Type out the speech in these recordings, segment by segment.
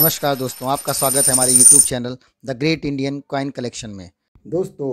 नमस्कार दोस्तों आपका स्वागत है हमारे YouTube channel the great Indian coin collection में दोस्तों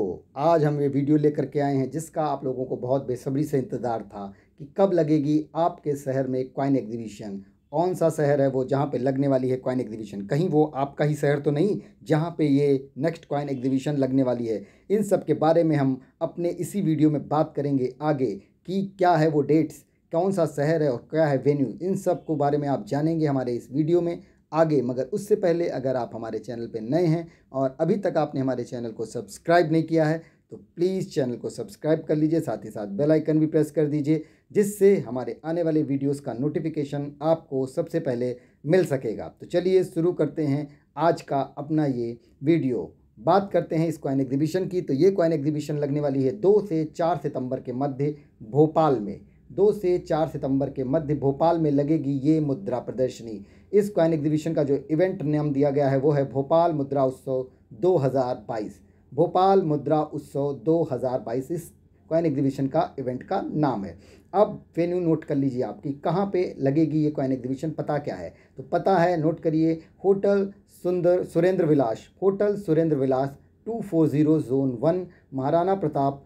आज हम ये वीडियो लेकर के आए हैं जिसका आप लोगों को बहुत बेसब्री से इंतज़ार था कि कब लगेगी आपके शहर में कॉइन एग्जीबिशन कौन सा शहर है वो जहाँ पे लगने वाली है कॉइन एग्जीबिशन कहीं वो आपका ही शहर तो नहीं जहाँ पे ये नेक्स्ट कॉइन एग्जीबिशन लगने वाली है इन सब के बारे में हम अपने इसी वीडियो में बात करेंगे आगे कि क्या है वो डेट्स कौन सा शहर है और क्या है वेन्यू इन सब को बारे में आप जानेंगे हमारे इस वीडियो में आगे मगर उससे पहले अगर आप हमारे चैनल पर नए हैं और अभी तक आपने हमारे चैनल को सब्सक्राइब नहीं किया है तो प्लीज़ चैनल को सब्सक्राइब कर लीजिए साथ ही साथ बेल आइकन भी प्रेस कर दीजिए जिससे हमारे आने वाले वीडियोस का नोटिफिकेशन आपको सबसे पहले मिल सकेगा तो चलिए शुरू करते हैं आज का अपना ये वीडियो बात करते हैं इस कॉइन एग्जीबिशन की तो ये कॉइन एग्जीबिशन लगने वाली है दो से चार सितंबर के मध्य भोपाल में दो से चार सितंबर के मध्य भोपाल में लगेगी ये मुद्रा प्रदर्शनी इस कॉइन एग्जीबिशन का जो इवेंट नाम दिया गया है वो है भोपाल मुद्रा उत्सव 2022 भोपाल मुद्रा उत्सव 2022 इस कॉइन एग्जीबिशन का इवेंट का नाम है अब वेन्यू नोट कर लीजिए आपकी कहाँ पे लगेगी ये कॉइन एग्जीबिशन पता क्या है तो पता है नोट करिए hotel Sundar Surendra Vilas hotel Surendra Vilas two four zero zone one Maharana Pratap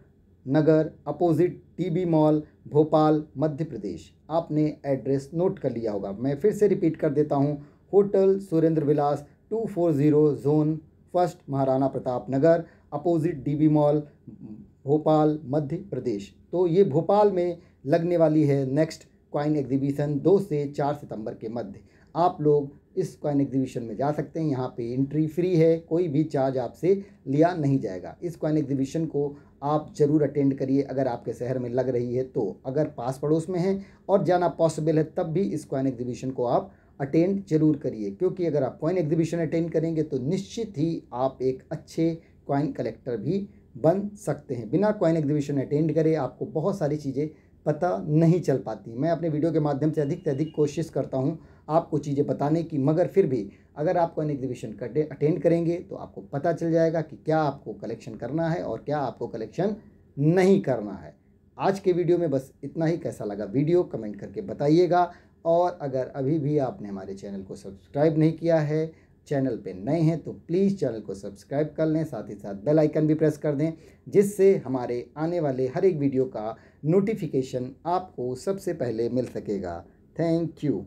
Nagar opposite TB mall Bhopal Madhya Pradesh आपने एड्रेस नोट कर लिया होगा मैं फिर से रिपीट कर देता हूँ hotel Surendra Vilas two four zero zone first Maharana Pratap Nagar opposite DB mall Bhopal Madhya Pradesh तो ये भोपाल में लगने वाली है नेक्स्ट कॉइन एग्जीबिशन दो से चार सितंबर के मध्य आप लोग इस कॉइन एग्जीबिशन में जा सकते हैं यहाँ पे एंट्री फ्री है कोई भी चार्ज आपसे लिया नहीं जाएगा इस कॉइन एग्जीबिशन को आप ज़रूर अटेंड करिए अगर आपके शहर में लग रही है तो अगर पास पड़ोस में है और जाना पॉसिबल है तब भी इस क्वाइन एग्जीबिशन को आप अटेंड जरूर करिए क्योंकि अगर आप कॉइन एग्जीबिशन अटेंड करेंगे तो निश्चित ही आप एक अच्छे क्वाइन कलेक्टर भी बन सकते हैं बिना कॉइन एग्जीबिशन अटेंड करे आपको बहुत सारी चीज़ें पता नहीं चल पाती मैं अपने वीडियो के माध्यम से अधिक से अधिक कोशिश करता हूँ आपको चीज़ें बताने की मगर फिर भी अगर आप कौन एग्जीबिशन अटेंड करेंगे तो आपको पता चल जाएगा कि क्या आपको कलेक्शन करना है और क्या आपको कलेक्शन नहीं करना है आज के वीडियो में बस इतना ही कैसा लगा वीडियो कमेंट करके बताइएगा और अगर अभी भी आपने हमारे चैनल को सब्सक्राइब नहीं किया है चैनल पे नए हैं तो प्लीज़ चैनल को सब्सक्राइब कर लें साथ ही साथ बेल आइकन भी प्रेस कर दें जिससे हमारे आने वाले हर एक वीडियो का नोटिफिकेशन आपको सबसे पहले मिल सकेगा थैंक यू